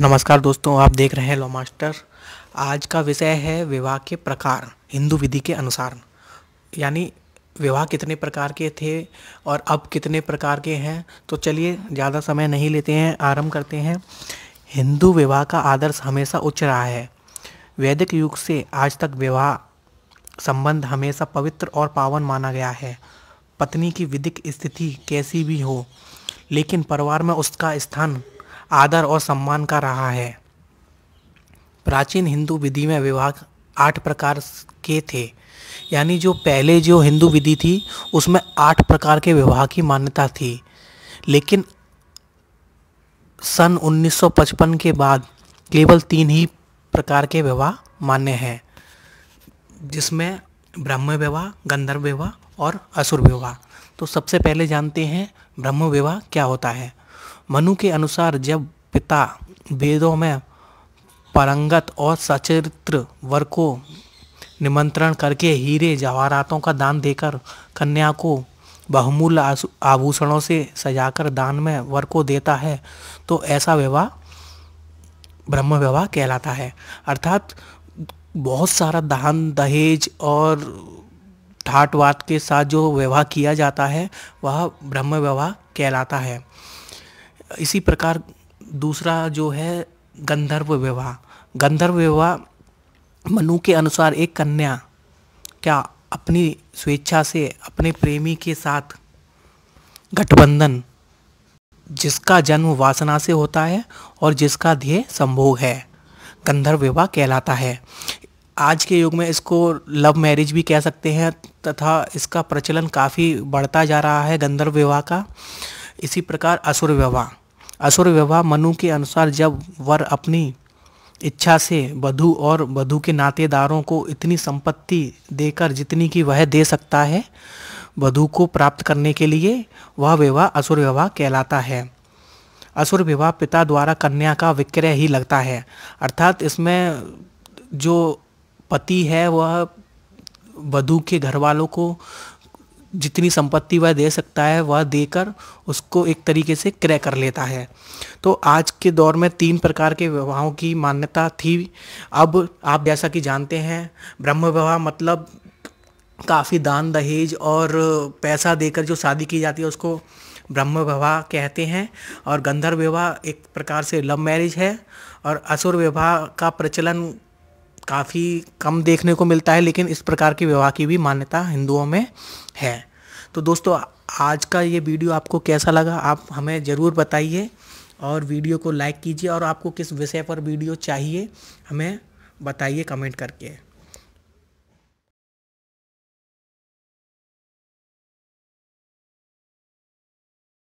नमस्कार दोस्तों आप देख रहे हैं लॉ मास्टर आज का विषय है विवाह के प्रकार हिंदू विधि के अनुसार यानी विवाह कितने प्रकार के थे और अब कितने प्रकार के हैं तो चलिए ज़्यादा समय नहीं लेते हैं आरंभ करते हैं हिंदू विवाह का आदर्श हमेशा उच्च रहा है वैदिक युग से आज तक विवाह संबंध हमेशा पवित्र और पावन माना गया है पत्नी की विधिक स्थिति कैसी भी हो लेकिन परिवार में उसका स्थान आदर और सम्मान का रहा है प्राचीन हिंदू विधि में विवाह आठ प्रकार के थे यानी जो पहले जो हिंदू विधि थी उसमें आठ प्रकार के विवाह की मान्यता थी लेकिन सन 1955 के बाद केवल तीन ही प्रकार के विवाह मान्य हैं जिसमें ब्रह्म विवाह गंधर्व विवाह और असुर विवाह तो सबसे पहले जानते हैं ब्रह्म विवाह क्या होता है मनु के अनुसार जब पिता वेदों में परंगत और सचरित्र वर को निमंत्रण करके हीरे जवाहरातों का दान देकर कन्या को बहुमूल्य आभूषणों से सजाकर दान में वर को देता है तो ऐसा विवाह ब्रह्म विवाह कहलाता है अर्थात बहुत सारा दान दहेज और ठाट वाट के साथ जो विवाह किया जाता है वह ब्रह्म विवाह कहलाता है इसी प्रकार दूसरा जो है गंधर्व विवाह गंधर्व विवाह मनु के अनुसार एक कन्या क्या अपनी स्वेच्छा से अपने प्रेमी के साथ गठबंधन जिसका जन्म वासना से होता है और जिसका ध्येय संभोग है गंधर्व विवाह कहलाता है आज के युग में इसको लव मैरिज भी कह सकते हैं तथा इसका प्रचलन काफ़ी बढ़ता जा रहा है गंधर्व विवाह का इसी प्रकार असुर विवाह असुर विवाह मनु के अनुसार जब वर अपनी इच्छा से वधु और वधु के नातेदारों को इतनी संपत्ति देकर जितनी की वह दे सकता है वधु को प्राप्त करने के लिए वह विवाह असुर विवाह कहलाता है असुर विवाह पिता द्वारा कन्या का विक्रय ही लगता है अर्थात इसमें जो पति है वह वधु के घर वालों को जितनी संपत्ति वह दे सकता है वह देकर उसको एक तरीके से क्रय कर लेता है तो आज के दौर में तीन प्रकार के विवाहों की मान्यता थी अब आप जैसा कि जानते हैं ब्रह्म विवाह मतलब काफ़ी दान दहेज और पैसा देकर जो शादी की जाती है उसको ब्रह्म विवाह कहते हैं और गंधर्व विवाह एक प्रकार से लव मैरिज है और असुर विवाह का प्रचलन काफ़ी कम देखने को मिलता है लेकिन इस प्रकार के विवाह की भी मान्यता हिंदुओं में है तो दोस्तों आज का ये वीडियो आपको कैसा लगा आप हमें ज़रूर बताइए और वीडियो को लाइक कीजिए और आपको किस विषय पर वीडियो चाहिए हमें बताइए कमेंट करके